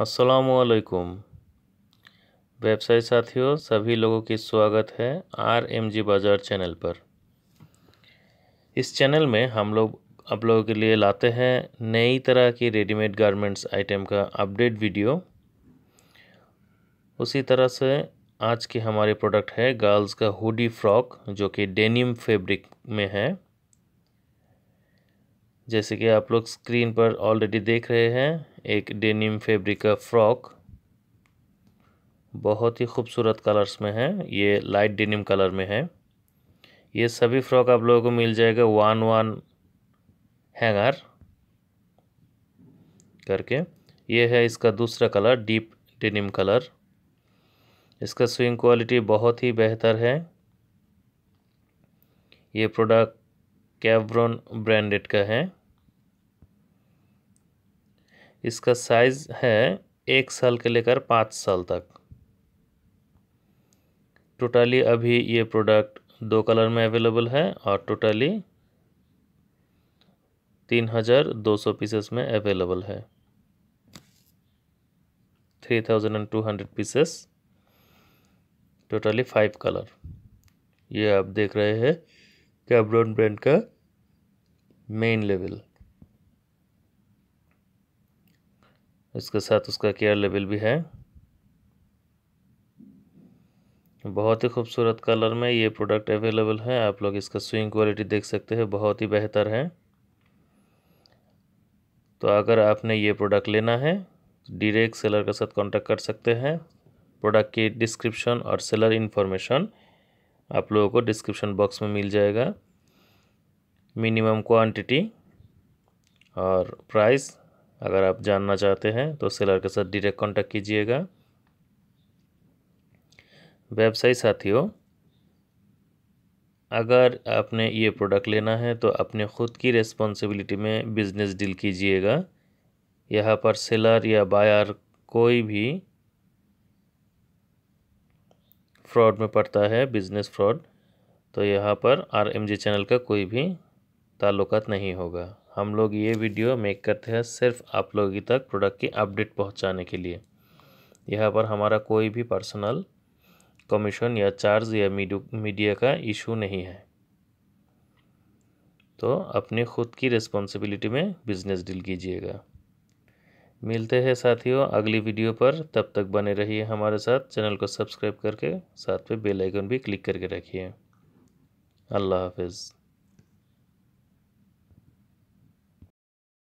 असलकुम व्यवसाय साथियों सभी लोगों की स्वागत है आर एम जी बाज़ार चैनल पर इस चैनल में हम लोग आप लोगों के लिए लाते हैं नई तरह की रेडीमेड गारमेंट्स आइटम का अपडेट वीडियो उसी तरह से आज के हमारे प्रोडक्ट है गर्ल्स का हुडी फ्रॉक जो कि डेनिम फैब्रिक में है जैसे कि आप लोग स्क्रीन पर ऑलरेडी देख रहे हैं एक डेनिम फैब्रिक का फ्रॉक बहुत ही खूबसूरत कलर्स में है ये लाइट डेनिम कलर में है ये सभी फ्रॉक आप लोगों को मिल जाएगा वन वन हैंगर करके ये है इसका दूसरा कलर डीप डेनिम कलर इसका स्विंग क्वालिटी बहुत ही बेहतर है ये प्रोडक्ट कैब्रॉन ब्रांडेड का है इसका साइज़ है एक साल के लेकर पाँच साल तक टोटली अभी ये प्रोडक्ट दो कलर में अवेलेबल है और टोटली तीन हज़ार दो सौ पीसेस में अवेलेबल है three thousand and two hundred pieces totally five colour ये आप देख रहे हैं कैब्रॉन ब्रांड का मेन लेवल इसके साथ उसका केयर लेवल भी है बहुत ही खूबसूरत कलर में ये प्रोडक्ट अवेलेबल है आप लोग इसका स्विंग क्वालिटी देख सकते हैं बहुत ही बेहतर है तो अगर आपने ये प्रोडक्ट लेना है डायरेक्ट तो सेलर के साथ कांटेक्ट कर सकते हैं प्रोडक्ट की डिस्क्रिप्शन और सेलर इन्फॉर्मेशन आप लोगों को डिस्क्रिप्शन बॉक्स में मिल जाएगा मिनिमम क्वांटिटी और प्राइस अगर आप जानना चाहते हैं तो सेलर के साथ डायरेक्ट कांटेक्ट कीजिएगा व्यवसायी साथियों अगर आपने ये प्रोडक्ट लेना है तो अपने ख़ुद की रिस्पॉन्सिबिलिटी में बिज़नेस डील कीजिएगा यहाँ पर सेलर या बायर कोई भी फ्रॉड में पड़ता है बिज़नेस फ्रॉड तो यहाँ पर आरएमजी चैनल का कोई भी ताल्लुकात नहीं होगा हम लोग ये वीडियो मेक करते हैं सिर्फ आप लोगों तक प्रोडक्ट की अपडेट पहुंचाने के लिए यहाँ पर हमारा कोई भी पर्सनल कमीशन या चार्ज या मीडिया का इशू नहीं है तो अपनी खुद की रिस्पॉन्सिबिलिटी में बिज़नेस डील कीजिएगा मिलते हैं साथियों अगली वीडियो पर तब तक बने रहिए हमारे साथ चैनल को सब्सक्राइब करके साथ में बेलाइकन भी क्लिक करके रखिए अल्लाह हाफिज़